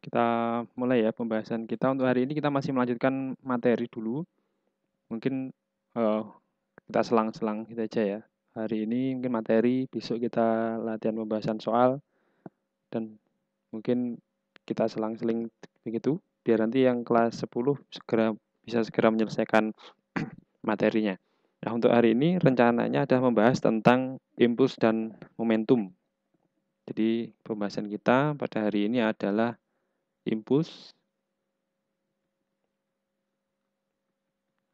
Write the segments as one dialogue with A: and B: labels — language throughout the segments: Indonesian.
A: Kita mulai ya pembahasan kita untuk hari ini kita masih melanjutkan materi dulu. Mungkin uh, kita selang-selang kita gitu aja ya. Hari ini mungkin materi, besok kita latihan pembahasan soal dan mungkin kita selang-seling begitu biar nanti yang kelas 10 segera bisa segera menyelesaikan materinya. Nah, untuk hari ini rencananya adalah membahas tentang impuls dan momentum. Jadi, pembahasan kita pada hari ini adalah impuls,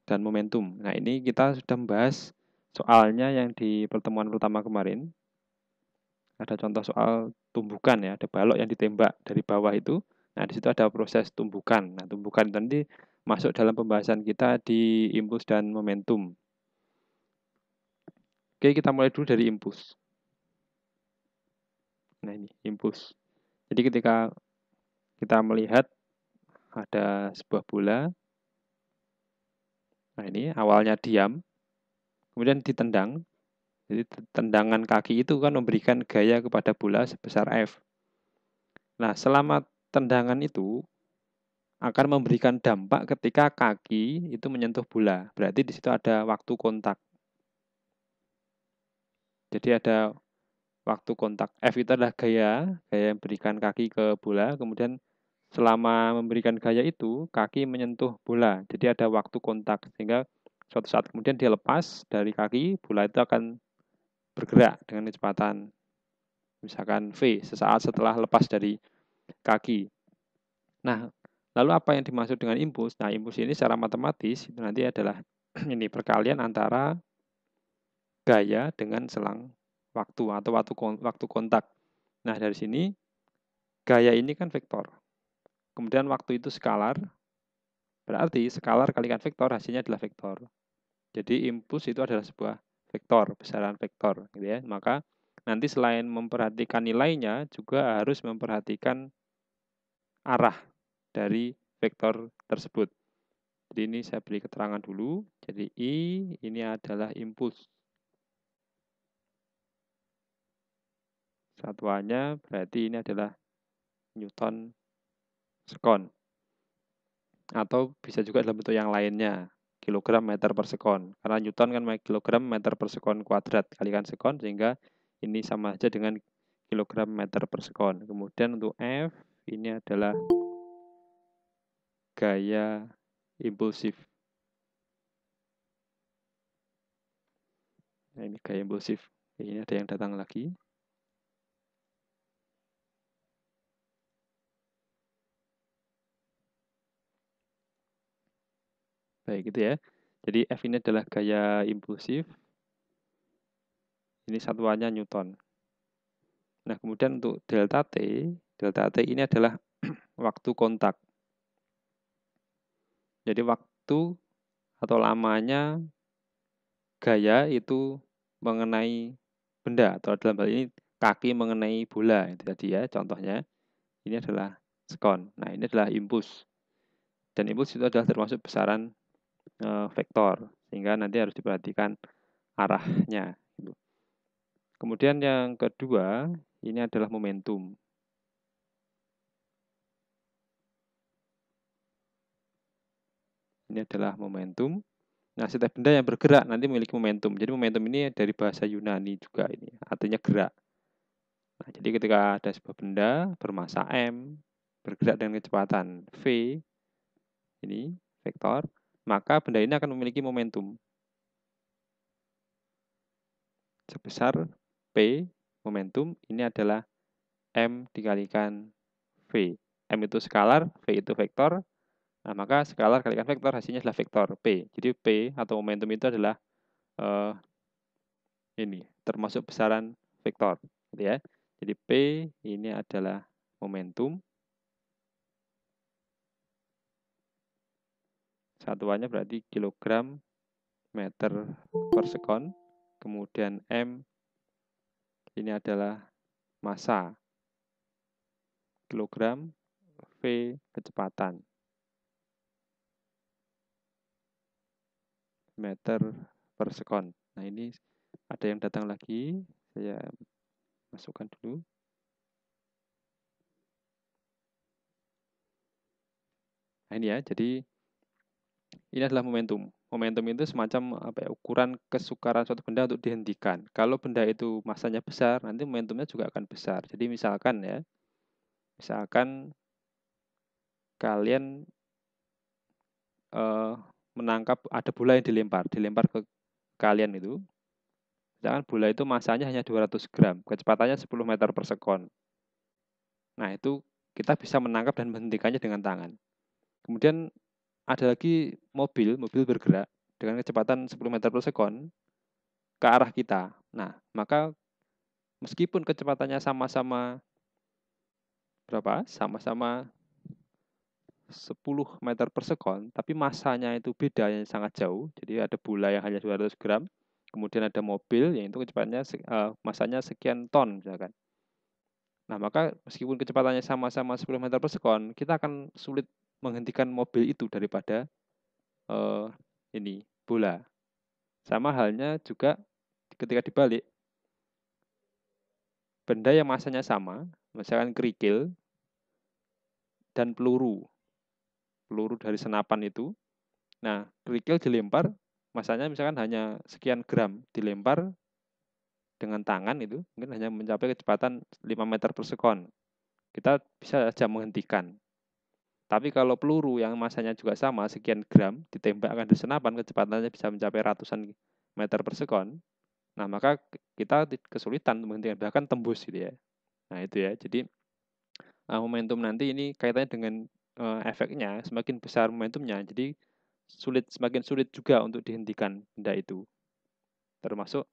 A: dan momentum. Nah, ini kita sudah membahas soalnya yang di pertemuan pertama kemarin. Ada contoh soal tumbukan ya, ada balok yang ditembak dari bawah itu. Nah, di situ ada proses tumbukan. Nah, tumbukan itu nanti masuk dalam pembahasan kita di impuls dan momentum. Oke, kita mulai dulu dari impuls. Nah, ini impuls. Jadi ketika kita melihat ada sebuah bola. Nah, ini awalnya diam, kemudian ditendang. Jadi tendangan kaki itu kan memberikan gaya kepada bola sebesar F. Nah, selama tendangan itu akan memberikan dampak ketika kaki itu menyentuh bola. Berarti di situ ada waktu kontak. Jadi ada waktu kontak. F itu adalah gaya, gaya yang berikan kaki ke bola, kemudian Selama memberikan gaya itu, kaki menyentuh bola. Jadi ada waktu kontak sehingga suatu saat kemudian dia lepas dari kaki, bola itu akan bergerak dengan kecepatan misalkan V sesaat setelah lepas dari kaki. Nah, lalu apa yang dimaksud dengan impuls? Nah, impuls ini secara matematis itu nanti adalah ini perkalian antara gaya dengan selang waktu atau waktu waktu kontak. Nah, dari sini gaya ini kan vektor. Kemudian waktu itu skalar. Berarti skalar kalikan vektor hasilnya adalah vektor. Jadi impuls itu adalah sebuah vektor, besaran vektor gitu ya. Maka nanti selain memperhatikan nilainya juga harus memperhatikan arah dari vektor tersebut. Jadi ini saya beri keterangan dulu. Jadi I ini adalah impuls. Satuannya berarti ini adalah Newton sekon. Atau bisa juga dalam bentuk yang lainnya, kilogram meter per sekon. Karena Newton kan kilogram meter per sekon kuadrat kalikan sekon sehingga ini sama saja dengan kilogram meter per sekon. Kemudian untuk F ini adalah gaya impulsif. Nah, ini gaya impulsif. Ini ada yang datang lagi. Baik, gitu ya. Jadi F ini adalah gaya impulsif. Ini satuannya Newton. Nah, kemudian untuk delta T, delta T ini adalah waktu kontak. Jadi waktu atau lamanya gaya itu mengenai benda atau dalam hal ini kaki mengenai bola itu tadi ya contohnya ini adalah skon. Nah, ini adalah impuls. Dan impuls itu adalah termasuk besaran Eh, vektor sehingga nanti harus diperhatikan arahnya. Gitu. Kemudian yang kedua ini adalah momentum. Ini adalah momentum. Nah, setiap benda yang bergerak nanti memiliki momentum. Jadi momentum ini dari bahasa Yunani juga ini, artinya gerak. Nah, jadi ketika ada sebuah benda bermassa m bergerak dengan kecepatan v ini vektor maka benda ini akan memiliki momentum sebesar P momentum ini adalah M dikalikan V. M itu skalar, V itu vektor. Nah, maka skalar kalikan vektor hasilnya adalah vektor P. Jadi P atau momentum itu adalah uh, ini, termasuk besaran vektor. Gitu ya. Jadi P ini adalah momentum Satuannya berarti kilogram meter per sekon. Kemudian M ini adalah massa. Kilogram V kecepatan. Meter per sekon. Nah ini ada yang datang lagi. Saya masukkan dulu. Nah, ini ya, jadi ini adalah momentum. Momentum itu semacam apa ya, ukuran kesukaran suatu benda untuk dihentikan. Kalau benda itu masanya besar, nanti momentumnya juga akan besar. Jadi misalkan ya, misalkan kalian uh, menangkap ada bola yang dilempar, dilempar ke kalian itu. jangan bola itu masanya hanya 200 gram, kecepatannya 10 meter per sekon. Nah, itu kita bisa menangkap dan menghentikannya dengan tangan. Kemudian ada lagi mobil, mobil bergerak dengan kecepatan 10 meter per sekon ke arah kita. Nah, maka meskipun kecepatannya sama-sama berapa? Sama-sama 10 meter per sekon, tapi masanya itu beda yang sangat jauh. Jadi ada bola yang hanya 200 gram, kemudian ada mobil yang itu kecepatannya uh, eh, masanya sekian ton misalkan. Nah, maka meskipun kecepatannya sama-sama 10 meter per sekon, kita akan sulit menghentikan mobil itu daripada uh, ini bola. Sama halnya juga ketika dibalik benda yang masanya sama, misalkan kerikil dan peluru. Peluru dari senapan itu. Nah, kerikil dilempar, masanya misalkan hanya sekian gram dilempar dengan tangan itu mungkin hanya mencapai kecepatan 5 meter per sekon. Kita bisa saja menghentikan tapi kalau peluru yang masanya juga sama, sekian gram, ditembak akan senapan, kecepatannya bisa mencapai ratusan meter per sekon. Nah, maka kita kesulitan menghentikan, bahkan tembus gitu ya. Nah, itu ya. Jadi, eh, momentum nanti ini kaitannya dengan eh, efeknya, semakin besar momentumnya, jadi sulit semakin sulit juga untuk dihentikan benda itu. Termasuk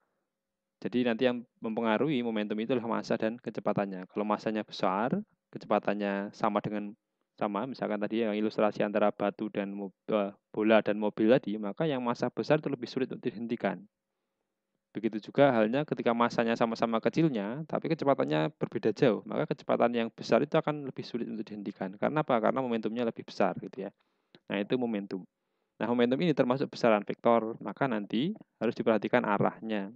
A: jadi nanti yang mempengaruhi momentum itu adalah massa dan kecepatannya. Kalau massanya besar, kecepatannya sama dengan sama misalkan tadi yang ilustrasi antara batu dan uh, bola dan mobil tadi maka yang masa besar itu lebih sulit untuk dihentikan begitu juga halnya ketika masanya sama-sama kecilnya tapi kecepatannya berbeda jauh maka kecepatan yang besar itu akan lebih sulit untuk dihentikan karena apa karena momentumnya lebih besar gitu ya nah itu momentum nah momentum ini termasuk besaran vektor maka nanti harus diperhatikan arahnya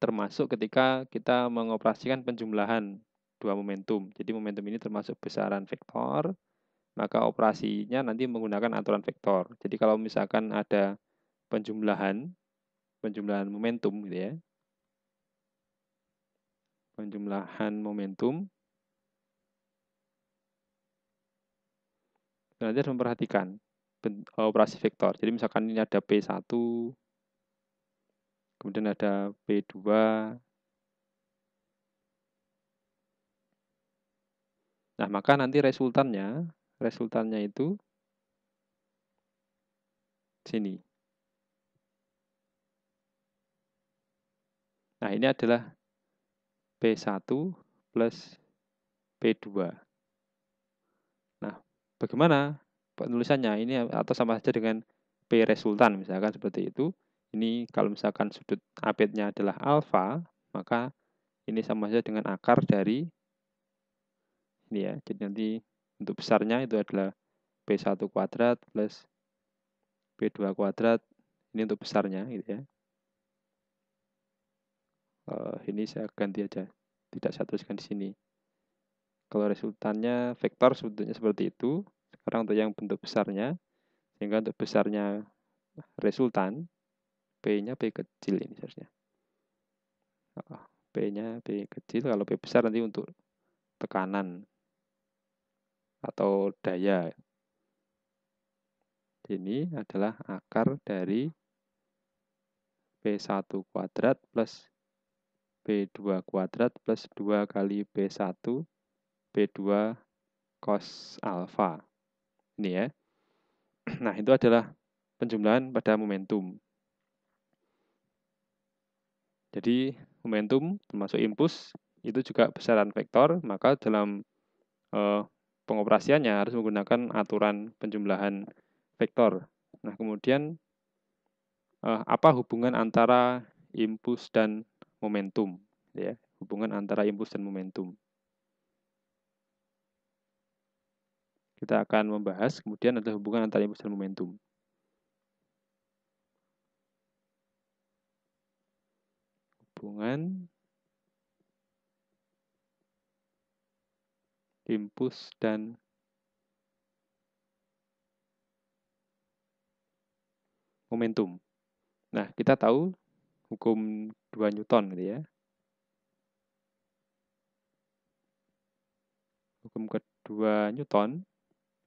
A: termasuk ketika kita mengoperasikan penjumlahan dua momentum jadi momentum ini termasuk besaran vektor maka operasinya nanti menggunakan aturan vektor. Jadi kalau misalkan ada penjumlahan, penjumlahan momentum gitu ya, penjumlahan momentum, nanti harus memperhatikan eh, operasi vektor. Jadi misalkan ini ada P1, kemudian ada P2, Nah, maka nanti resultannya resultannya itu sini. Nah, ini adalah P1 plus P2. Nah, bagaimana penulisannya? Ini atau sama saja dengan P resultan, misalkan seperti itu. Ini kalau misalkan sudut apitnya adalah alfa, maka ini sama saja dengan akar dari ini ya. Jadi nanti untuk besarnya itu adalah P1 kuadrat plus P2 kuadrat. Ini untuk besarnya gitu ya. Uh, ini saya ganti aja. Tidak saya tuliskan di sini. Kalau resultannya vektor sebetulnya seperti itu. Sekarang untuk yang bentuk besarnya. Sehingga untuk besarnya resultan P-nya P kecil ini seharusnya. P-nya P kecil, kalau P besar nanti untuk tekanan atau daya. Ini adalah akar dari P1 kuadrat plus P2 kuadrat plus 2 kali P1 P2 cos alfa. Ini ya. Nah, itu adalah penjumlahan pada momentum. Jadi, momentum termasuk impuls itu juga besaran vektor, maka dalam eh, pengoperasiannya harus menggunakan aturan penjumlahan vektor. Nah, kemudian eh, apa hubungan antara impuls dan momentum? Ya, hubungan antara impuls dan momentum. Kita akan membahas kemudian ada hubungan antara impuls dan momentum. Hubungan impus dan momentum. Nah, kita tahu hukum 2 Newton gitu ya. Hukum kedua Newton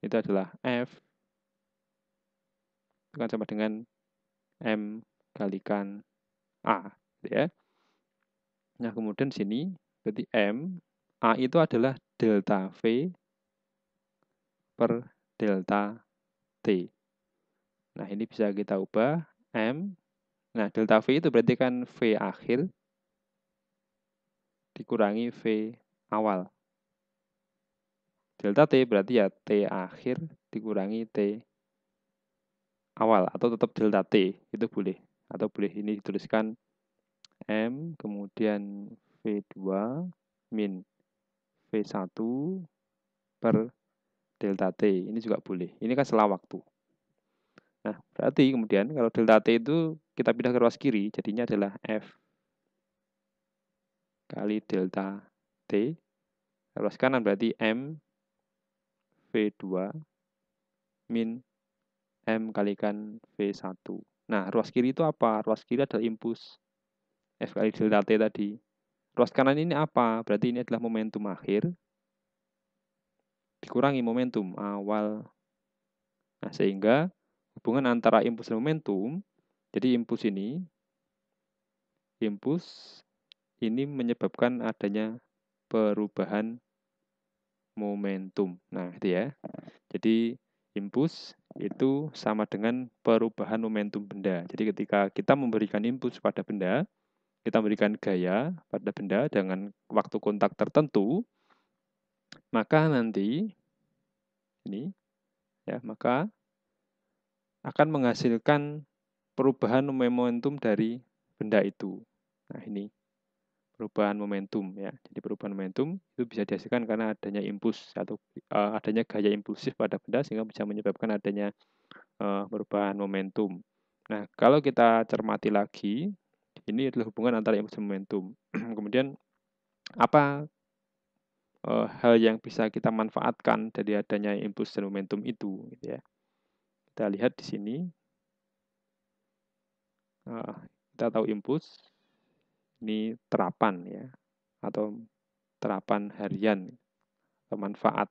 A: itu adalah F itu kan sama dengan M kalikan A. Gitu ya. Nah, kemudian sini berarti M, A itu adalah delta V per delta T. Nah, ini bisa kita ubah M. Nah, delta V itu berarti kan V akhir dikurangi V awal. Delta T berarti ya T akhir dikurangi T awal atau tetap delta T itu boleh atau boleh ini dituliskan M kemudian V2 min V1 per delta T. Ini juga boleh. Ini kan selang waktu. Nah, berarti kemudian kalau delta T itu kita pindah ke ruas kiri, jadinya adalah F kali delta T. Ruas kanan berarti M V2 min M kali kan V1. Nah, ruas kiri itu apa? Ruas kiri adalah impuls F kali delta T tadi. Ruas kanan ini apa? Berarti ini adalah momentum akhir. Dikurangi momentum awal. Nah, sehingga hubungan antara impuls dan momentum, jadi impuls ini, impuls ini menyebabkan adanya perubahan momentum. Nah, itu ya. Jadi, impuls itu sama dengan perubahan momentum benda. Jadi, ketika kita memberikan impuls pada benda, kita memberikan gaya pada benda dengan waktu kontak tertentu, maka nanti ini ya, maka akan menghasilkan perubahan momentum dari benda itu. Nah, ini perubahan momentum ya. Jadi perubahan momentum itu bisa dihasilkan karena adanya impuls atau uh, adanya gaya impulsif pada benda sehingga bisa menyebabkan adanya uh, perubahan momentum. Nah, kalau kita cermati lagi ini adalah hubungan antara impuls momentum. Kemudian apa e, hal yang bisa kita manfaatkan dari adanya impuls dan momentum itu gitu ya. Kita lihat di sini. Eh, kita tahu impuls ini terapan ya atau terapan harian atau manfaat.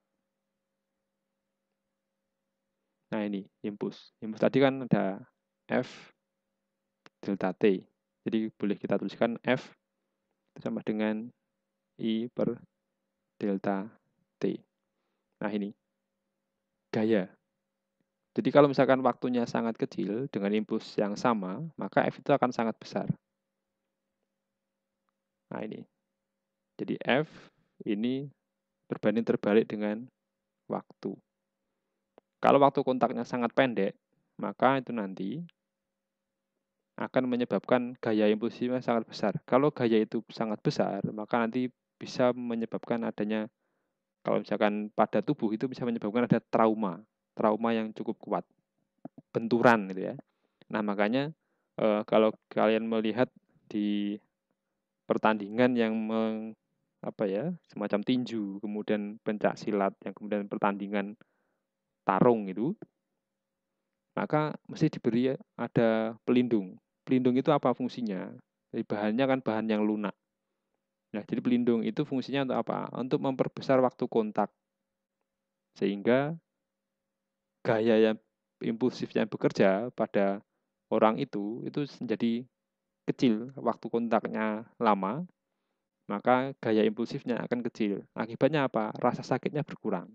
A: Nah, ini impuls. Impuls tadi kan ada F delta T. Jadi boleh kita tuliskan F sama dengan I per delta T. Nah ini, gaya. Jadi kalau misalkan waktunya sangat kecil dengan impuls yang sama, maka F itu akan sangat besar. Nah ini. Jadi F ini berbanding terbalik dengan waktu. Kalau waktu kontaknya sangat pendek, maka itu nanti akan menyebabkan gaya impulsifnya sangat besar. Kalau gaya itu sangat besar, maka nanti bisa menyebabkan adanya kalau misalkan pada tubuh itu bisa menyebabkan ada trauma, trauma yang cukup kuat, benturan gitu ya. Nah makanya e, kalau kalian melihat di pertandingan yang meng, apa ya semacam tinju, kemudian pencak silat, yang kemudian pertandingan tarung itu, maka mesti diberi ada pelindung pelindung itu apa fungsinya? Jadi bahannya kan bahan yang lunak. Nah, jadi pelindung itu fungsinya untuk apa? Untuk memperbesar waktu kontak. Sehingga gaya yang impulsifnya bekerja pada orang itu itu menjadi kecil, waktu kontaknya lama, maka gaya impulsifnya akan kecil. Akibatnya apa? Rasa sakitnya berkurang.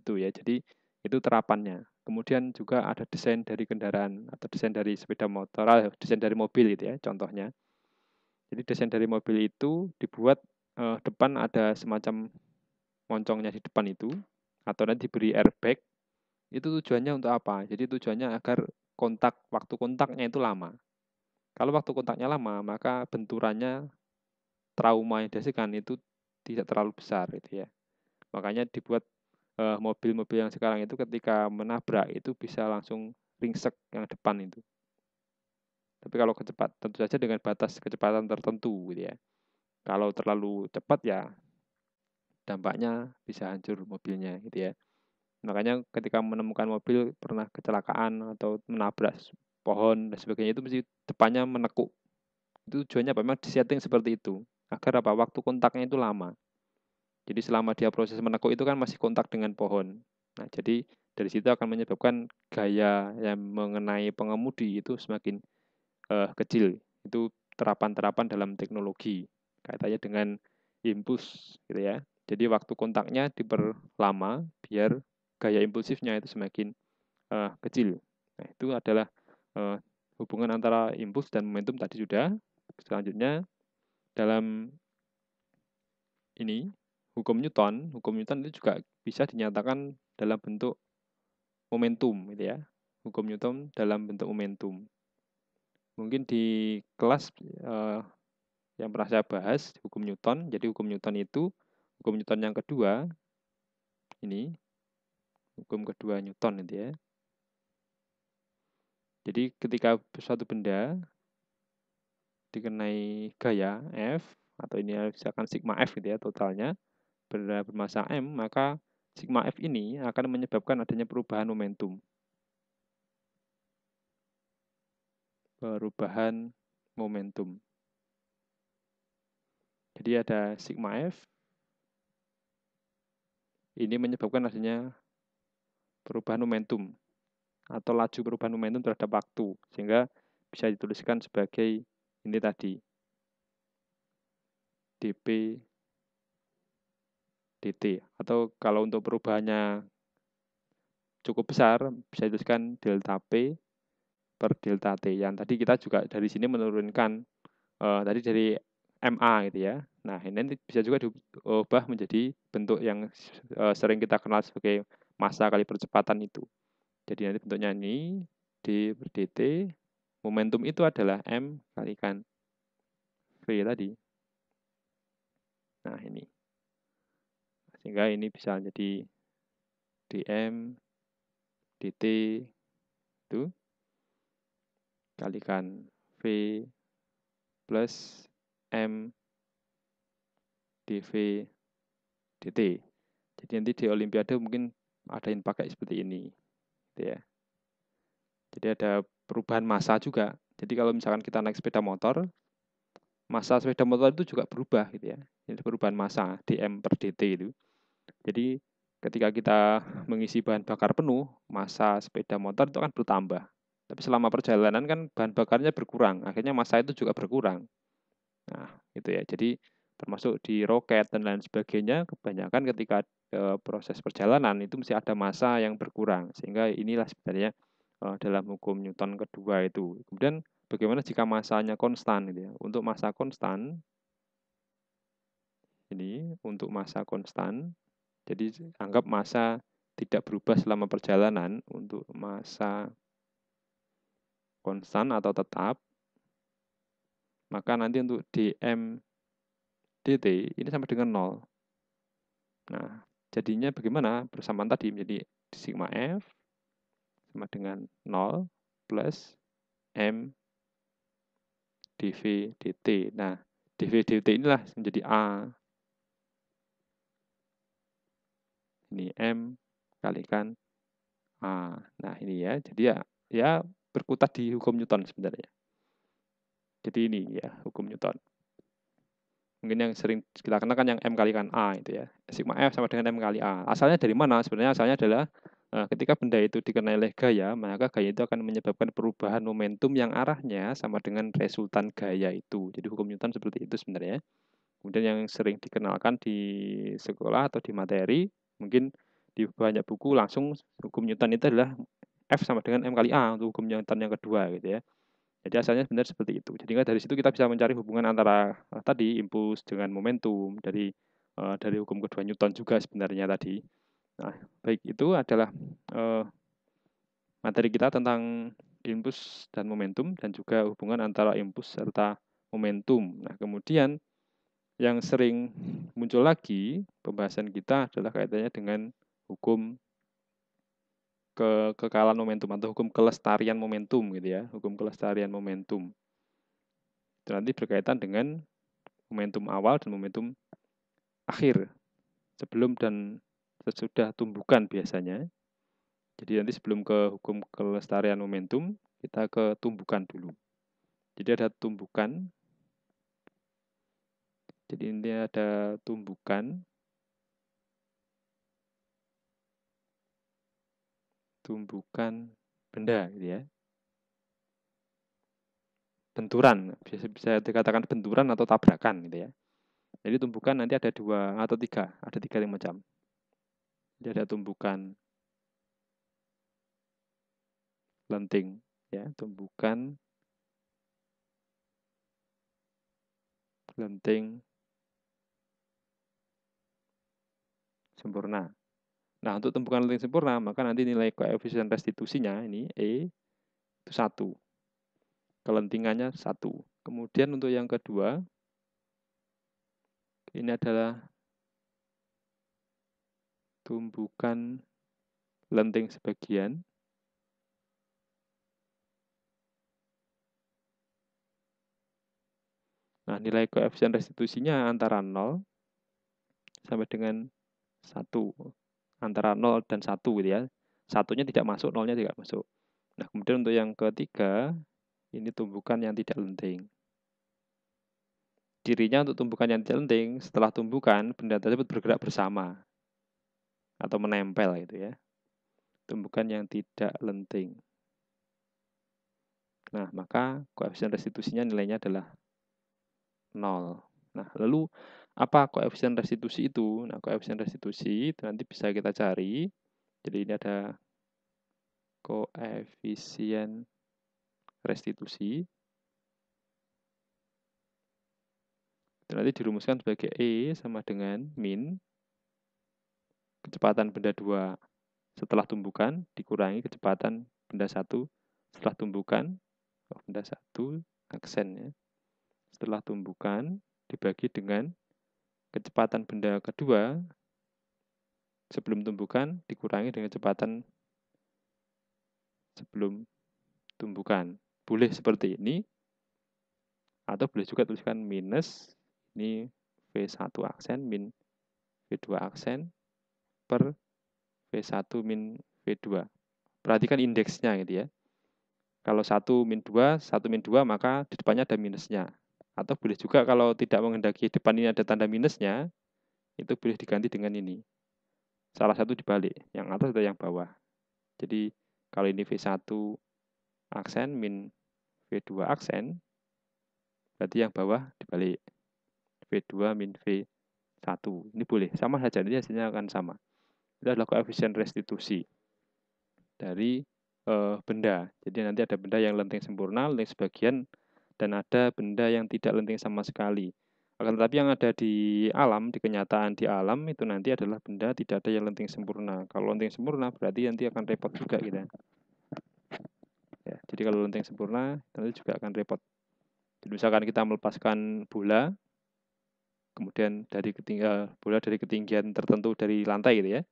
A: Itu ya. Jadi itu terapannya. Kemudian juga ada desain dari kendaraan atau desain dari sepeda motor, ah, desain dari mobil itu ya contohnya. Jadi desain dari mobil itu dibuat eh, depan ada semacam moncongnya di depan itu atau nanti diberi airbag. Itu tujuannya untuk apa? Jadi tujuannya agar kontak waktu kontaknya itu lama. Kalau waktu kontaknya lama, maka benturannya trauma yang dihasilkan itu tidak terlalu besar gitu ya. Makanya dibuat Eh, mobil-mobil yang sekarang itu ketika menabrak itu bisa langsung ringsek yang depan itu. Tapi kalau kecepat tentu saja dengan batas kecepatan tertentu gitu ya. Kalau terlalu cepat ya dampaknya bisa hancur mobilnya gitu ya. Makanya ketika menemukan mobil pernah kecelakaan atau menabrak pohon dan sebagainya itu mesti depannya menekuk. Itu tujuannya memang disetting seperti itu agar apa waktu kontaknya itu lama. Jadi selama dia proses menekuk itu kan masih kontak dengan pohon. Nah, jadi dari situ akan menyebabkan gaya yang mengenai pengemudi itu semakin uh, kecil. Itu terapan-terapan dalam teknologi kaitannya dengan impuls gitu ya. Jadi waktu kontaknya diperlama biar gaya impulsifnya itu semakin uh, kecil. Nah, itu adalah uh, hubungan antara impuls dan momentum tadi sudah. Selanjutnya dalam ini hukum Newton, hukum Newton itu juga bisa dinyatakan dalam bentuk momentum gitu ya. Hukum Newton dalam bentuk momentum. Mungkin di kelas uh, yang pernah saya bahas hukum Newton. Jadi hukum Newton itu hukum Newton yang kedua ini hukum kedua Newton gitu ya. Jadi ketika suatu benda dikenai gaya F atau ini misalkan sigma F gitu ya totalnya bermasa M, maka sigma F ini akan menyebabkan adanya perubahan momentum. Perubahan momentum. Jadi ada sigma F, ini menyebabkan adanya perubahan momentum atau laju perubahan momentum terhadap waktu, sehingga bisa dituliskan sebagai ini tadi, dp dt. Atau kalau untuk perubahannya cukup besar, bisa dituliskan delta P per delta T. Yang tadi kita juga dari sini menurunkan, uh, tadi dari MA gitu ya. Nah, ini bisa juga diubah menjadi bentuk yang uh, sering kita kenal sebagai massa kali percepatan itu. Jadi nanti bentuknya ini D per dt, momentum itu adalah M kali kalikan V tadi. Nah, ini sehingga ini bisa jadi dm dt itu kalikan v plus m dv dt jadi nanti di olimpiade mungkin ada yang pakai seperti ini gitu ya jadi ada perubahan massa juga jadi kalau misalkan kita naik sepeda motor massa sepeda motor itu juga berubah gitu ya jadi perubahan massa dm per dt itu jadi ketika kita mengisi bahan bakar penuh, masa sepeda motor itu akan bertambah. Tapi selama perjalanan kan bahan bakarnya berkurang, akhirnya masa itu juga berkurang. Nah, itu ya. Jadi termasuk di roket dan lain sebagainya, kebanyakan ketika e, proses perjalanan itu mesti ada masa yang berkurang. Sehingga inilah sebenarnya e, dalam hukum Newton kedua itu. Kemudian bagaimana jika masanya konstan gitu ya. Untuk masa konstan ini untuk masa konstan jadi anggap masa tidak berubah selama perjalanan untuk masa konstan atau tetap, maka nanti untuk dm dt ini sama dengan 0. Nah, jadinya bagaimana? Bersamaan tadi menjadi sigma f sama dengan 0 plus m dv dt. Nah, dv dt inilah menjadi a ini M kalikan A. Nah, ini ya. Jadi ya ya berkutat di hukum Newton sebenarnya. Jadi ini ya hukum Newton. Mungkin yang sering kita kenal kan yang M kalikan A itu ya. Sigma F sama dengan M kali A. Asalnya dari mana? Sebenarnya asalnya adalah eh, ketika benda itu dikenai oleh gaya, maka gaya itu akan menyebabkan perubahan momentum yang arahnya sama dengan resultan gaya itu. Jadi hukum Newton seperti itu sebenarnya. Kemudian yang sering dikenalkan di sekolah atau di materi Mungkin di banyak buku langsung hukum Newton itu adalah F sama dengan M kali A untuk hukum Newton yang kedua gitu ya. Jadi asalnya sebenarnya seperti itu. Jadi dari situ kita bisa mencari hubungan antara eh, tadi impuls dengan momentum dari uh, dari hukum kedua Newton juga sebenarnya tadi. Nah, baik itu adalah uh, materi kita tentang impuls dan momentum dan juga hubungan antara impuls serta momentum. Nah, kemudian yang sering muncul lagi pembahasan kita adalah kaitannya dengan hukum ke kekalan momentum atau hukum kelestarian momentum gitu ya, hukum kelestarian momentum. Itu nanti berkaitan dengan momentum awal dan momentum akhir sebelum dan sesudah tumbukan biasanya. Jadi nanti sebelum ke hukum kelestarian momentum, kita ke tumbukan dulu. Jadi ada tumbukan jadi ini ada tumbukan. Tumbukan benda gitu ya. Benturan, bisa bisa dikatakan benturan atau tabrakan gitu ya. Jadi tumbukan nanti ada dua atau tiga, ada tiga yang macam. Jadi ada tumbukan lenting, ya, tumbukan lenting sempurna. Nah, untuk tumpukan linting sempurna, maka nanti nilai koefisien restitusinya ini E itu 1. Kelentingannya 1. Kemudian untuk yang kedua, ini adalah tumpukan lenting sebagian. Nah, nilai koefisien restitusinya antara 0 sampai dengan satu antara 0 dan 1 gitu ya. Satunya tidak masuk, nolnya tidak masuk. Nah, kemudian untuk yang ketiga, ini tumbukan yang tidak lenting. Dirinya untuk tumbukan yang tidak lenting, setelah tumbukan, benda tersebut bergerak bersama atau menempel gitu ya. Tumbukan yang tidak lenting. Nah, maka koefisien restitusinya nilainya adalah nol Nah, lalu apa koefisien restitusi itu? Nah, koefisien restitusi itu nanti bisa kita cari. Jadi ini ada koefisien restitusi. Itu nanti dirumuskan sebagai E sama dengan min kecepatan benda 2 setelah tumbukan dikurangi kecepatan benda 1 setelah tumbukan oh, benda 1 aksennya Setelah tumbukan dibagi dengan kecepatan benda kedua sebelum tumbukan dikurangi dengan kecepatan sebelum tumbukan. Boleh seperti ini, atau boleh juga tuliskan minus, ini V1 aksen min V2 aksen per V1 min V2. Perhatikan indeksnya gitu ya. Kalau 1 min 2, 1 min 2 maka di depannya ada minusnya. Atau boleh juga kalau tidak menghendaki depan ini ada tanda minusnya, itu boleh diganti dengan ini. Salah satu dibalik, yang atas atau yang bawah. Jadi kalau ini V1 aksen min V2 aksen, berarti yang bawah dibalik. V2 min V1. Ini boleh, sama saja, ini hasilnya akan sama. Kita adalah koefisien restitusi dari e, benda. Jadi nanti ada benda yang lenting sempurna, lenting sebagian, dan ada benda yang tidak lenting sama sekali. Akan tetapi yang ada di alam, di kenyataan di alam itu nanti adalah benda tidak ada yang lenting sempurna. Kalau lenting sempurna berarti nanti akan repot juga kita. Ya, jadi kalau lenting sempurna tentu juga akan repot. Jadi misalkan kita melepaskan bola, kemudian dari ketinggian eh, bola dari ketinggian tertentu dari lantai gitu ya.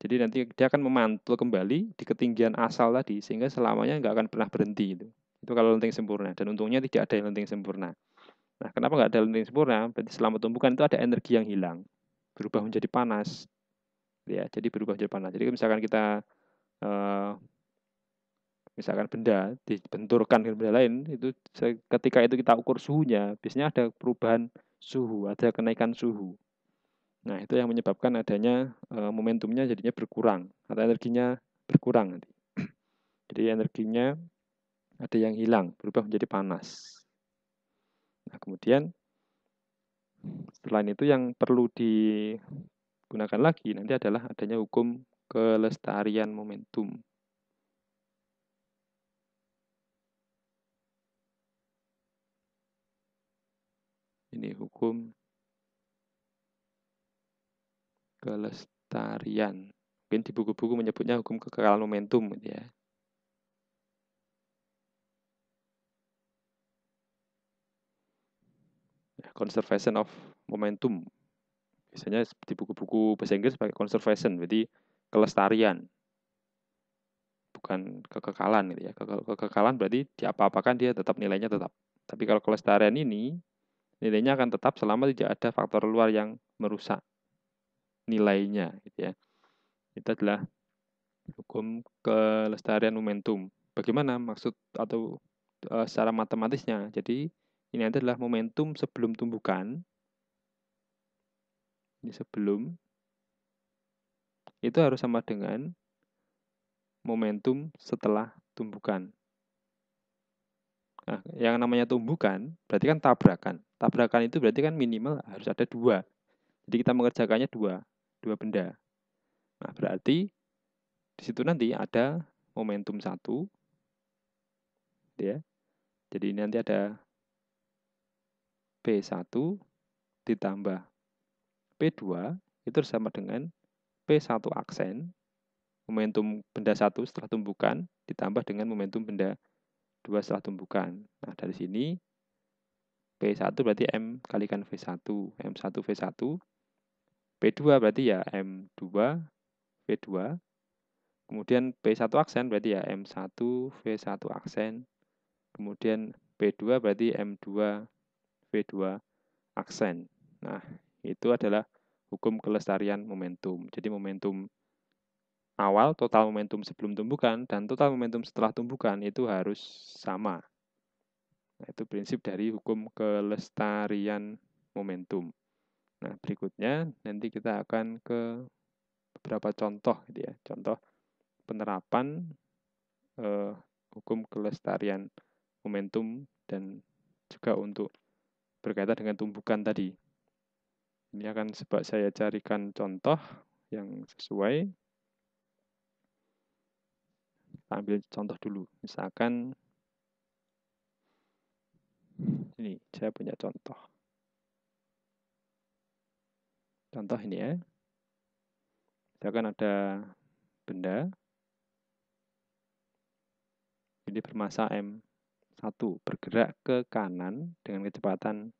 A: Jadi nanti dia akan memantul kembali di ketinggian asal tadi sehingga selamanya nggak akan pernah berhenti gitu. Itu kalau lenting sempurna. Dan untungnya tidak ada yang lenting sempurna. Nah, kenapa nggak ada lenting sempurna? Berarti selama tumbukan itu ada energi yang hilang. Berubah menjadi panas. Ya, jadi berubah menjadi panas. Jadi misalkan kita uh, misalkan benda dibenturkan dengan benda lain itu ketika itu kita ukur suhunya biasanya ada perubahan suhu ada kenaikan suhu nah itu yang menyebabkan adanya eh, momentumnya jadinya berkurang atau energinya berkurang jadi energinya ada yang hilang, berubah menjadi panas. Nah, kemudian selain itu yang perlu digunakan lagi nanti adalah adanya hukum kelestarian momentum. Ini hukum kelestarian. Mungkin di buku-buku menyebutnya hukum kekekalan momentum gitu ya. conservation of momentum. Biasanya di buku-buku bahasa Inggris pakai conservation, Jadi kelestarian. Bukan kekekalan gitu ya. Ke kekekalan berarti diapa-apakan dia tetap nilainya tetap. Tapi kalau kelestarian ini nilainya akan tetap selama tidak ada faktor luar yang merusak nilainya gitu ya. Itu adalah hukum kelestarian momentum. Bagaimana maksud atau eh, secara matematisnya? Jadi ini adalah momentum sebelum tumbukan. Ini sebelum. Itu harus sama dengan momentum setelah tumbukan. Nah, yang namanya tumbukan berarti kan tabrakan. Tabrakan itu berarti kan minimal harus ada dua. Jadi kita mengerjakannya dua, dua benda. Nah, berarti di situ nanti ada momentum satu, gitu ya. Jadi ini nanti ada B1 ditambah P2 itu sama dengan P1 aksen, momentum benda 1 setelah tumbukan, ditambah dengan momentum benda 2 setelah tumbukan. Nah, dari sini P1 berarti M kalikan V1, M1 V1, P2 berarti ya M2 V2, kemudian P1 aksen berarti ya M1 V1 aksen, kemudian P2 berarti M2 2 aksen. Nah, itu adalah hukum kelestarian momentum. Jadi momentum awal, total momentum sebelum tumbukan, dan total momentum setelah tumbukan itu harus sama. Nah, itu prinsip dari hukum kelestarian momentum. Nah, berikutnya nanti kita akan ke beberapa contoh gitu ya. Contoh penerapan eh, hukum kelestarian momentum dan juga untuk berkaitan dengan tumbukan tadi. Ini akan sebab saya carikan contoh yang sesuai. Kita ambil contoh dulu. Misalkan ini saya punya contoh. Contoh ini ya. Misalkan ada benda ini bermassa M1 bergerak ke kanan dengan kecepatan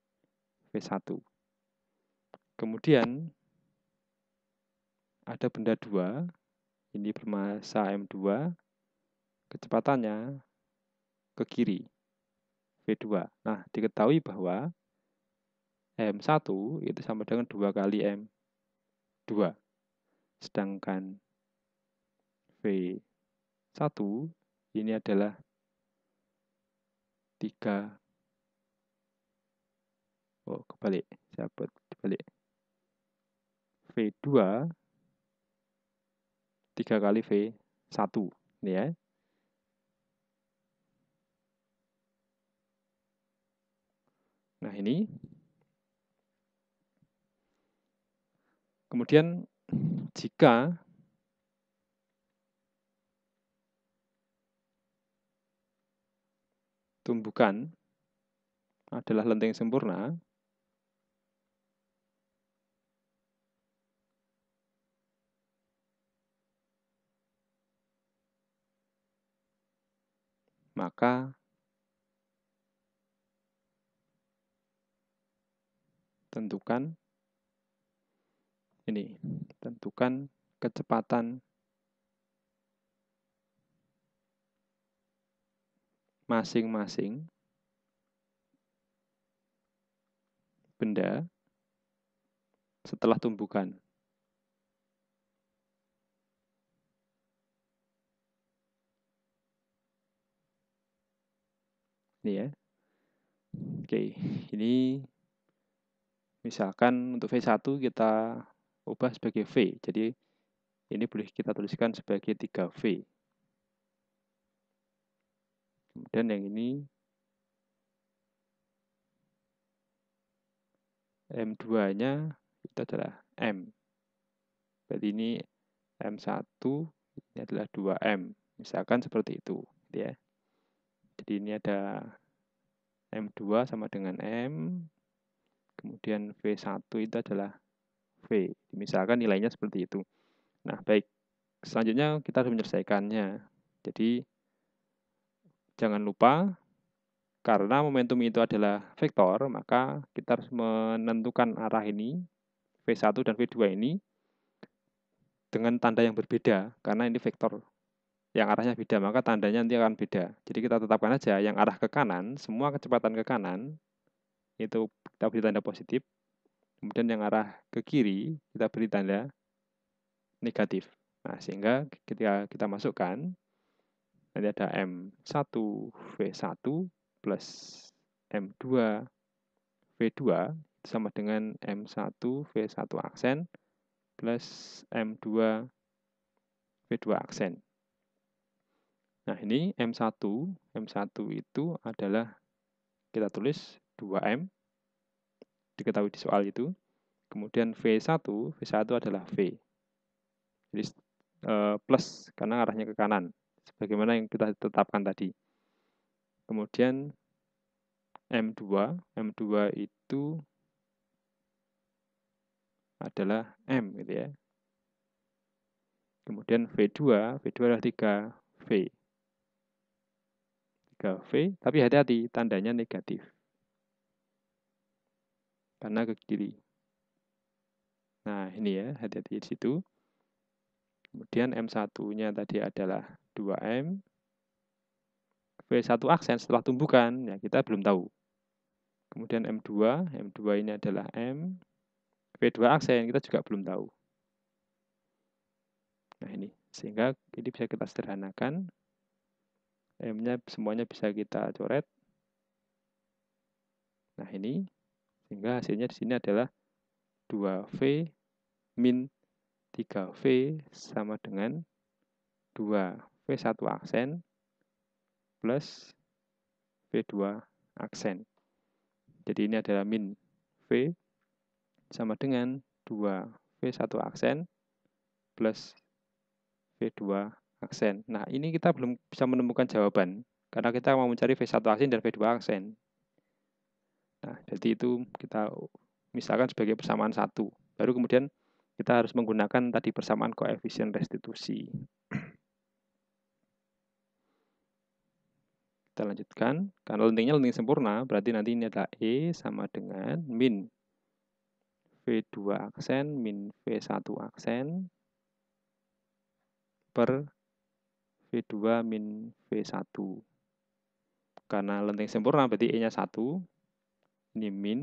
A: 1 Kemudian ada benda 2, ini bermassa M2, kecepatannya ke kiri, V2. Nah, diketahui bahwa M1 itu sama dengan 2 kali M2. Sedangkan V1 ini adalah 3 Oh, kebalik. Siapa kebalik. V2 3 kali V1. Ini ya. Nah, ini. Kemudian, jika tumbukan adalah lenting sempurna, maka tentukan ini, tentukan kecepatan masing-masing benda setelah tumbukan. Ini ya. Oke, ini misalkan untuk V1 kita ubah sebagai V. Jadi ini boleh kita tuliskan sebagai 3V. Kemudian yang ini M2-nya itu adalah M. Berarti ini M1 ini adalah 2M. Misalkan seperti itu. Gitu ya. Jadi ini ada M2 sama dengan M. Kemudian V1 itu adalah V. Misalkan nilainya seperti itu. Nah, baik. Selanjutnya kita harus menyelesaikannya. Jadi, jangan lupa, karena momentum itu adalah vektor, maka kita harus menentukan arah ini, V1 dan V2 ini, dengan tanda yang berbeda, karena ini vektor yang arahnya beda, maka tandanya nanti akan beda. Jadi kita tetapkan aja yang arah ke kanan, semua kecepatan ke kanan, itu kita beri tanda positif. Kemudian yang arah ke kiri, kita beri tanda negatif. Nah, sehingga ketika kita masukkan, nanti ada M1 V1 plus M2 V2 sama dengan M1 V1 aksen plus M2 V2 aksen. Nah, ini M1. M1 itu adalah kita tulis 2M. Diketahui di soal itu. Kemudian V1, V1 adalah V. Jadi eh, plus karena arahnya ke kanan. Sebagaimana yang kita tetapkan tadi. Kemudian M2. M2 itu adalah M gitu ya. Kemudian V2, V2 adalah 3V. 3V, tapi hati-hati, tandanya negatif. Karena ke kiri. Nah, ini ya, hati-hati di situ. Kemudian M1-nya tadi adalah 2M. V1 aksen setelah tumbukan, ya kita belum tahu. Kemudian M2, M2 ini adalah M. V2 aksen kita juga belum tahu. Nah, ini. Sehingga ini bisa kita sederhanakan M-nya semuanya bisa kita coret. Nah, ini sehingga hasilnya di sini adalah 2V min 3V sama dengan 2V 1 aksen plus V2 aksen. Jadi ini adalah min V sama dengan 2 V1 aksen plus V2 aksen. Nah, ini kita belum bisa menemukan jawaban karena kita mau mencari V1 aksen dan V2 aksen. Nah, jadi itu kita misalkan sebagai persamaan satu. Baru kemudian kita harus menggunakan tadi persamaan koefisien restitusi. Kita lanjutkan. Karena lentingnya lenting sempurna, berarti nanti ini adalah E sama dengan min V2 aksen min V1 aksen per V2 min V1. Karena lenteng sempurna berarti E-nya 1. Ini min.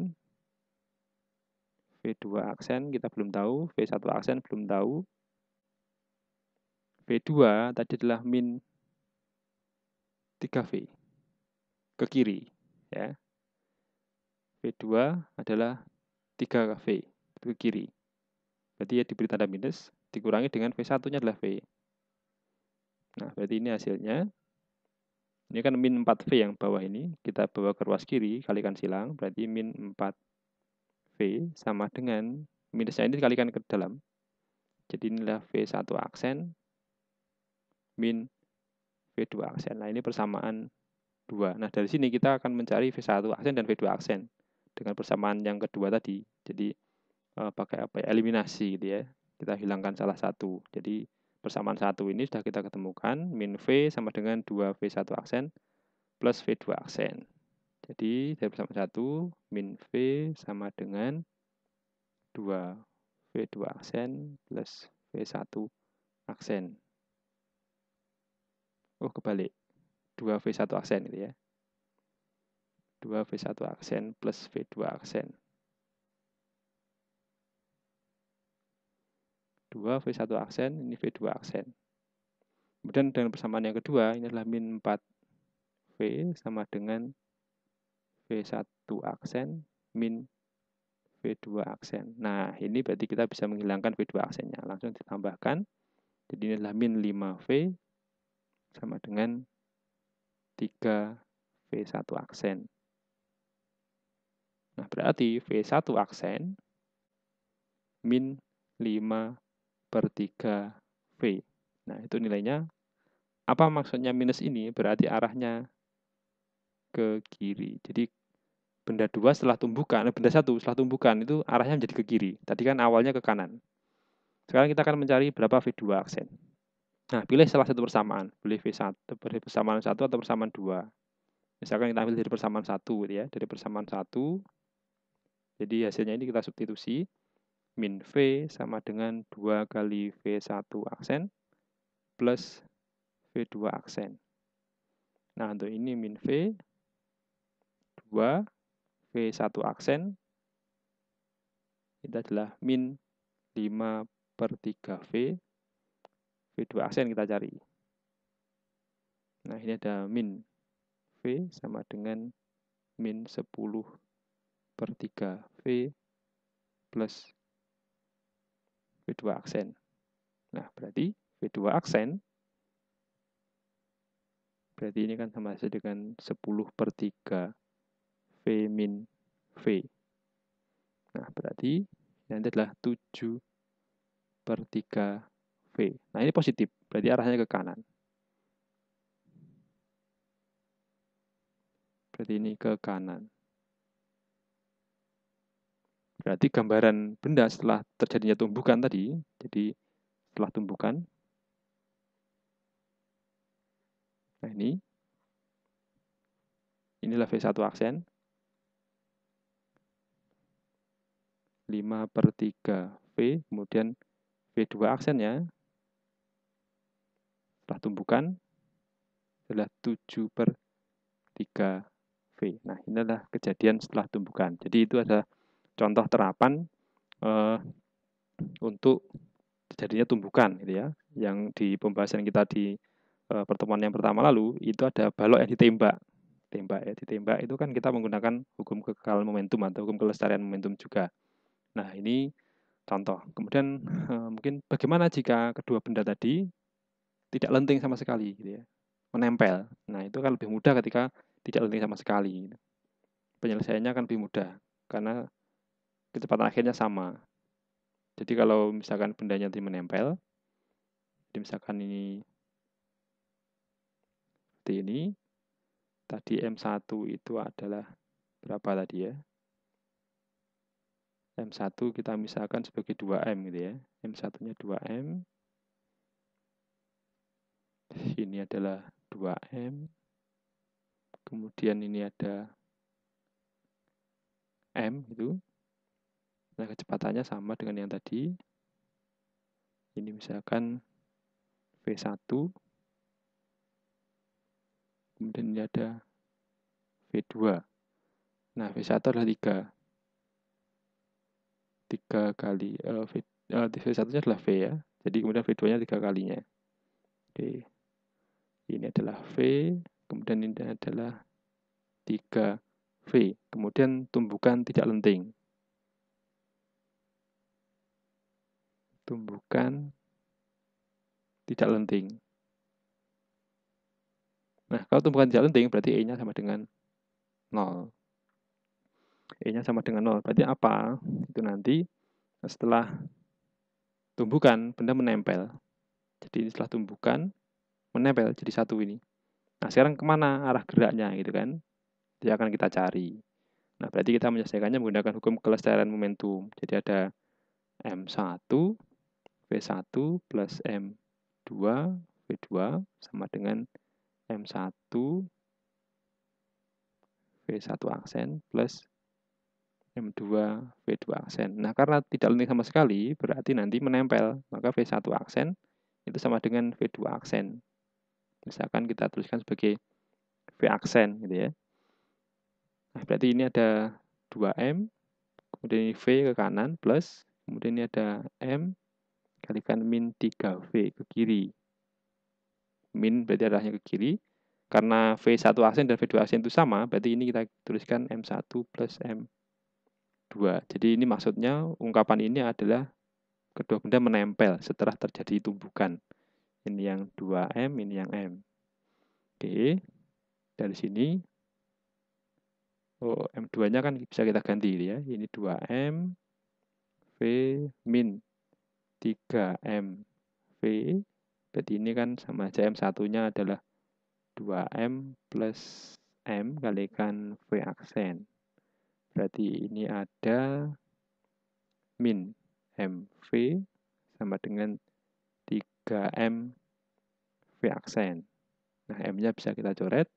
A: V2 aksen kita belum tahu. V1 aksen belum tahu. V2 tadi adalah min 3V. Ke kiri. ya V2 adalah 3V. Ke kiri. Berarti ya diberi tanda minus. Dikurangi dengan V1-nya adalah V. Nah, berarti ini hasilnya. Ini kan min 4V yang bawah ini. Kita bawa ke ruas kiri, kalikan silang. Berarti min 4V sama dengan minusnya ini dikalikan ke dalam. Jadi inilah V1 aksen min V2 aksen. Nah, ini persamaan 2. Nah, dari sini kita akan mencari V1 aksen dan V2 aksen dengan persamaan yang kedua tadi. Jadi, eh, pakai apa ya, eliminasi gitu ya. Kita hilangkan salah satu. Jadi, persamaan satu ini sudah kita ketemukan min V sama dengan 2V1 aksen plus V2 aksen. Jadi dari persamaan satu min V sama dengan 2V2 aksen plus V1 aksen. Oh kebalik, 2V1 aksen gitu ya. 2V1 aksen plus V2 aksen. V1 aksen, ini V2 aksen. Kemudian dengan persamaan yang kedua, ini adalah min 4 V sama dengan V1 aksen min V2 aksen. Nah, ini berarti kita bisa menghilangkan V2 aksennya. Langsung ditambahkan. Jadi ini adalah min 5V sama dengan 3V1 aksen. Nah, berarti V1 aksen min 5 per 3 V. Nah, itu nilainya. Apa maksudnya minus ini? Berarti arahnya ke kiri. Jadi benda dua setelah tumbukan, eh, benda satu setelah tumbukan itu arahnya menjadi ke kiri. Tadi kan awalnya ke kanan. Sekarang kita akan mencari berapa V2 aksen. Nah, pilih salah satu persamaan. Pilih V1, pilih persamaan satu atau persamaan dua. Misalkan kita ambil dari persamaan satu, gitu ya, dari persamaan satu. Jadi hasilnya ini kita substitusi min V sama dengan 2 kali V1 aksen plus V2 aksen. Nah, untuk ini min V 2 V1 aksen itu adalah min 5 per 3 V V2 aksen kita cari. Nah, ini ada min V sama dengan min 10 per 3 V plus V2 aksen. Nah, berarti V2 aksen, berarti ini kan sama saja dengan 10 per 3 V min V. Nah, berarti nanti adalah 7 per 3 V. Nah, ini positif, berarti arahnya ke kanan. Berarti ini ke kanan. Berarti gambaran benda setelah terjadinya tumbukan tadi, jadi setelah tumbukan, nah ini, inilah V1 aksen, 5 per 3 V, kemudian V2 aksennya, setelah tumbukan, adalah 7 per 3 V. Nah, inilah kejadian setelah tumbukan. Jadi itu adalah contoh terapan uh, untuk jadinya tumbukan gitu ya yang di pembahasan kita di uh, pertemuan yang pertama lalu itu ada balok yang ditembak tembak ya ditembak itu kan kita menggunakan hukum kekal momentum atau hukum kelestarian momentum juga nah ini contoh kemudian uh, mungkin bagaimana jika kedua benda tadi tidak lenting sama sekali gitu ya menempel nah itu kan lebih mudah ketika tidak lenting sama sekali penyelesaiannya akan lebih mudah karena kecepatan akhirnya sama. Jadi kalau misalkan bendanya tadi menempel, jadi misalkan ini seperti ini, tadi M1 itu adalah berapa tadi ya? M1 kita misalkan sebagai 2M gitu ya. M1-nya 2M. Ini adalah 2M. Kemudian ini ada M itu Nah, kecepatannya sama dengan yang tadi. Ini misalkan V1. Kemudian ini ada V2. Nah, V1 adalah 3. 3 kali uh, V, uh, eh, V1-nya adalah V ya. Jadi kemudian V2-nya 3 kalinya. Oke. Ini adalah V, kemudian ini adalah 3V. Kemudian tumbukan tidak lenting. tumbukan tidak lenting. Nah, kalau tumbukan tidak lenting berarti E-nya sama dengan 0. E-nya sama dengan 0. Berarti apa? Itu nanti setelah tumbukan, benda menempel. Jadi setelah tumbukan, menempel jadi satu ini. Nah, sekarang kemana arah geraknya gitu kan? Dia akan kita cari. Nah, berarti kita menyelesaikannya menggunakan hukum kelestarian momentum. Jadi ada M1 V1 plus M2 V2 sama dengan M1 V1 aksen plus M2 V2 aksen. Nah, karena tidak lebih sama sekali, berarti nanti menempel. Maka V1 aksen itu sama dengan V2 aksen. Misalkan kita tuliskan sebagai V aksen gitu ya. Nah, berarti ini ada 2M, kemudian ini V ke kanan plus, kemudian ini ada M kalikan min 3V ke kiri. Min berarti arahnya ke kiri. Karena V1 aksen dan V2 aksen itu sama, berarti ini kita tuliskan M1 plus M2. Jadi ini maksudnya ungkapan ini adalah kedua benda menempel setelah terjadi tumbukan. Ini yang 2M, ini yang M. Oke, dari sini oh, M2-nya kan bisa kita ganti ya. Ini 2M V min 3 v Berarti ini kan sama aja M satunya adalah 2M plus M kalikan V aksen. Berarti ini ada min m v sama dengan 3M V aksen. Nah, M-nya bisa kita coret.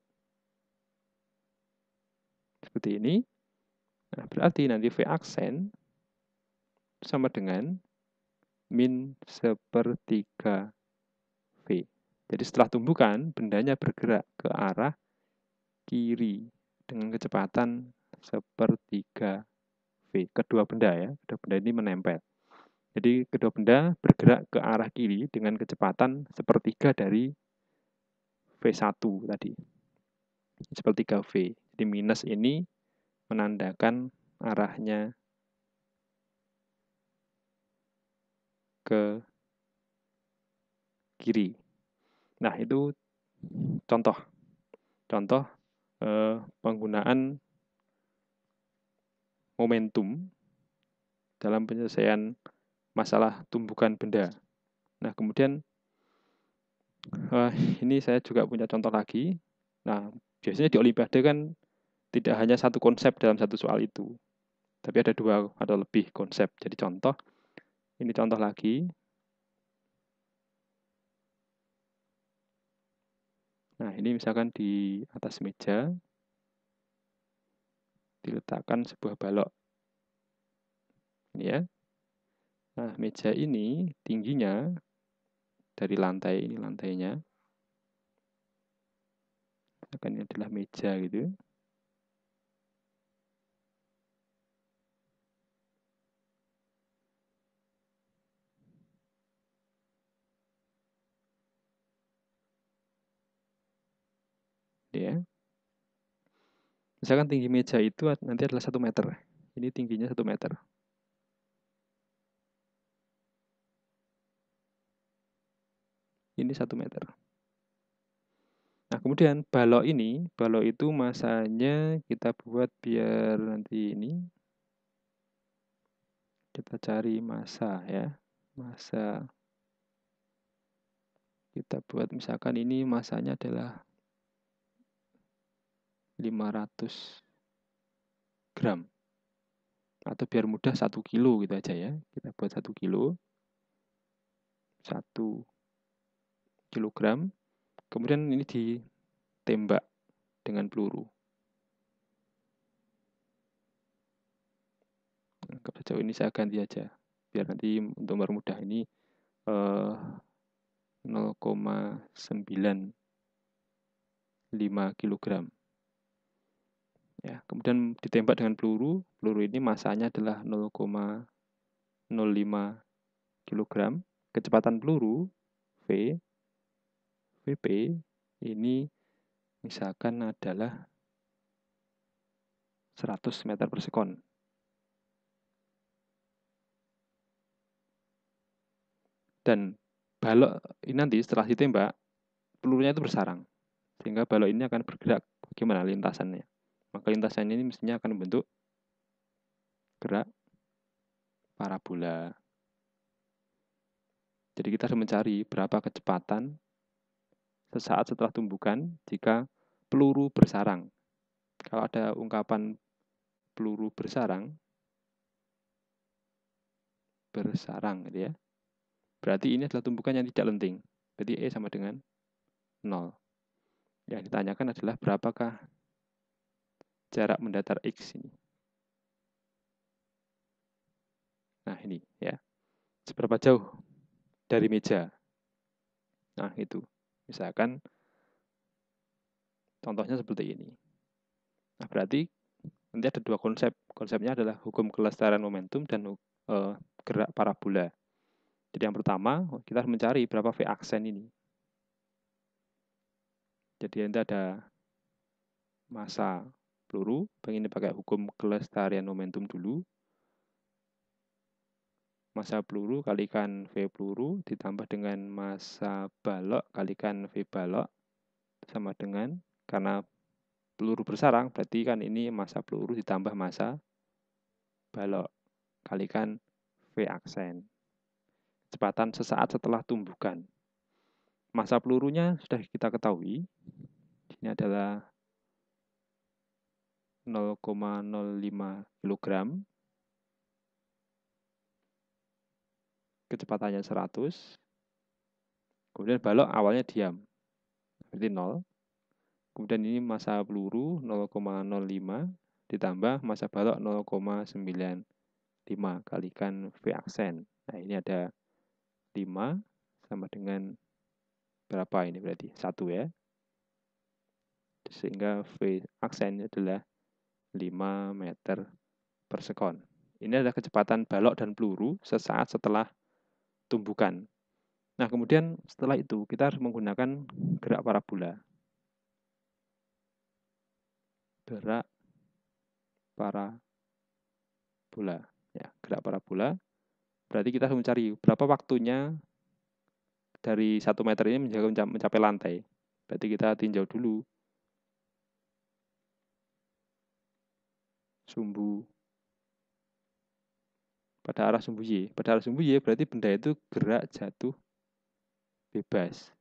A: Seperti ini. Nah, berarti nanti V aksen sama dengan min sepertiga V. Jadi setelah tumbukan, bendanya bergerak ke arah kiri dengan kecepatan sepertiga V. Kedua benda ya, kedua benda ini menempel. Jadi kedua benda bergerak ke arah kiri dengan kecepatan sepertiga dari V1 tadi. Sepertiga V. Jadi minus ini menandakan arahnya ke kiri. Nah, itu contoh. Contoh eh, penggunaan momentum dalam penyelesaian masalah tumbukan benda. Nah, kemudian eh, ini saya juga punya contoh lagi. Nah, biasanya di olimpiade kan tidak hanya satu konsep dalam satu soal itu, tapi ada dua atau lebih konsep. Jadi contoh ini contoh lagi. Nah, ini misalkan di atas meja diletakkan sebuah balok. Ini ya. Nah, meja ini tingginya dari lantai ini lantainya. akan ini adalah meja gitu. ya. Misalkan tinggi meja itu nanti adalah satu meter. Ini tingginya satu meter. Ini satu meter. Nah, kemudian balok ini, balok itu masanya kita buat biar nanti ini kita cari masa ya. Masa kita buat misalkan ini masanya adalah 500 gram atau biar mudah 1 kilo gitu aja ya kita buat 1 kilo 1 kilogram kemudian ini ditembak dengan peluru anggap saja ini saya ganti aja biar nanti untuk mudah ini eh, 0,95 kilogram ya kemudian ditembak dengan peluru peluru ini masanya adalah 0,05 kg kecepatan peluru v vp ini misalkan adalah 100 meter per sekon dan balok ini nanti setelah ditembak pelurunya itu bersarang sehingga balok ini akan bergerak bagaimana lintasannya maka lintasannya ini mestinya akan membentuk gerak parabola. Jadi kita harus mencari berapa kecepatan sesaat setelah tumbukan jika peluru bersarang. Kalau ada ungkapan peluru bersarang, bersarang gitu ya. Berarti ini adalah tumbukan yang tidak lenting. Berarti E sama dengan 0. Yang ditanyakan adalah berapakah jarak mendatar X ini. Nah, ini ya. Seberapa jauh dari meja? Nah, itu. Misalkan contohnya seperti ini. Nah, berarti nanti ada dua konsep. Konsepnya adalah hukum kelestarian momentum dan e, gerak parabola. Jadi yang pertama, kita harus mencari berapa V aksen ini. Jadi nanti ada masa peluru, pengen pakai hukum kelestarian momentum dulu. Masa peluru kalikan V peluru ditambah dengan masa balok kalikan V balok sama dengan karena peluru bersarang berarti kan ini masa peluru ditambah masa balok kalikan V aksen. Cepatan sesaat setelah tumbukan. Masa pelurunya sudah kita ketahui. Ini adalah 0,05 kg. Kecepatannya 100. Kemudian balok awalnya diam. Berarti 0. Kemudian ini masa peluru 0,05 ditambah masa balok 0,95 kalikan V aksen. Nah, ini ada 5 sama dengan berapa ini berarti? 1 ya. Sehingga V aksen adalah 5 meter per sekon. Ini adalah kecepatan balok dan peluru sesaat setelah tumbukan. Nah, kemudian setelah itu kita harus menggunakan gerak parabola. Gerak parabola. Ya, gerak parabola. Berarti kita harus mencari berapa waktunya dari satu meter ini mencapai lantai. Berarti kita tinjau dulu sumbu pada arah sumbu Y. Pada arah sumbu Y berarti benda itu gerak jatuh bebas.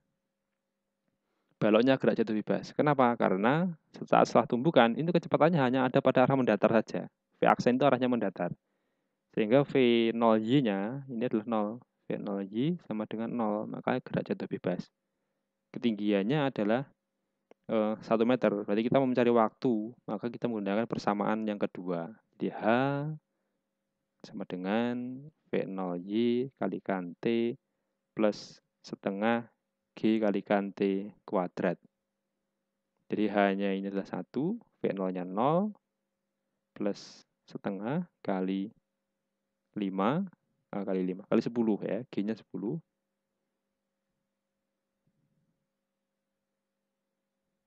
A: Baloknya gerak jatuh bebas. Kenapa? Karena saat setelah tumbukan itu kecepatannya hanya ada pada arah mendatar saja. V aksen itu arahnya mendatar. Sehingga V0Y-nya ini adalah 0. V0Y sama dengan 0, maka gerak jatuh bebas. Ketinggiannya adalah Eh, satu uh, meter. Berarti kita mau mencari waktu, maka kita menggunakan persamaan yang kedua. Jadi H sama dengan V0Y kalikan T plus setengah G kalikan T kuadrat. Jadi H-nya ini adalah 1, V0-nya 0, plus setengah kali 5, ah, kali 5, kali 10 ya, G-nya 10,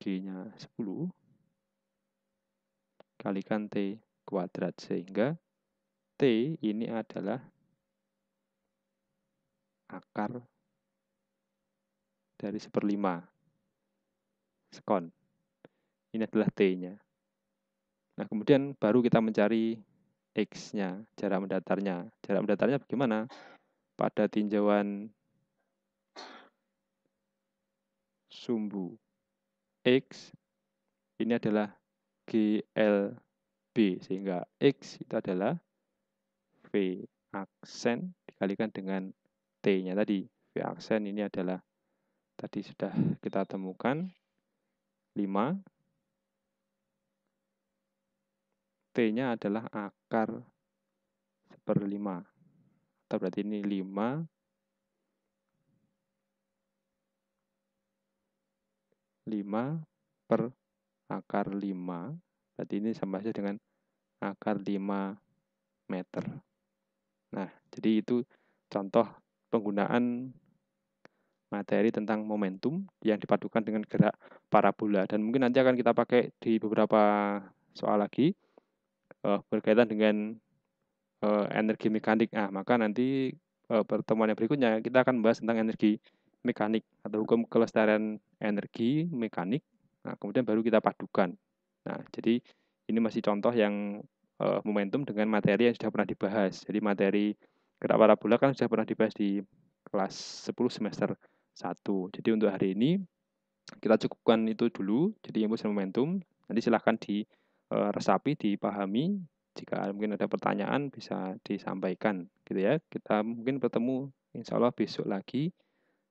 A: D-nya 10 kalikan T kuadrat sehingga T ini adalah akar dari seperlima sekond. Ini adalah T-nya. Nah, kemudian baru kita mencari X-nya, jarak mendatarnya. Jarak mendatarnya bagaimana? Pada tinjauan sumbu X ini adalah GLB sehingga X itu adalah V aksen dikalikan dengan T-nya tadi. V aksen ini adalah tadi sudah kita temukan 5 T-nya adalah akar seperlima. Atau berarti ini 5 5 per akar 5. Berarti ini sama saja dengan akar 5 meter. Nah, jadi itu contoh penggunaan materi tentang momentum yang dipadukan dengan gerak parabola dan mungkin nanti akan kita pakai di beberapa soal lagi uh, berkaitan dengan uh, energi mekanik. Nah, maka nanti uh, pertemuan yang berikutnya kita akan membahas tentang energi mekanik atau hukum kelestarian energi mekanik. Nah, kemudian baru kita padukan. Nah, jadi ini masih contoh yang uh, momentum dengan materi yang sudah pernah dibahas. Jadi materi gerak parabola kan sudah pernah dibahas di kelas 10 semester 1. Jadi untuk hari ini kita cukupkan itu dulu. Jadi yang bisa momentum. Nanti silahkan diresapi, eh, dipahami. Jika mungkin ada pertanyaan bisa disampaikan gitu ya. Kita mungkin bertemu insyaallah besok lagi.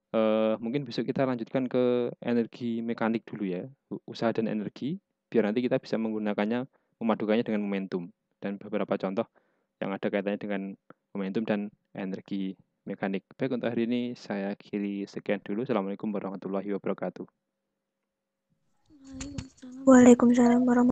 A: Uh, mungkin besok kita lanjutkan ke energi mekanik dulu ya, usaha dan energi, biar nanti kita bisa menggunakannya, memadukannya dengan momentum dan beberapa contoh yang ada kaitannya dengan momentum dan energi mekanik. Baik untuk hari ini saya kirim sekian dulu. Assalamualaikum warahmatullahi wabarakatuh. Waalaikumsalam warahmatullahi wabarakatuh.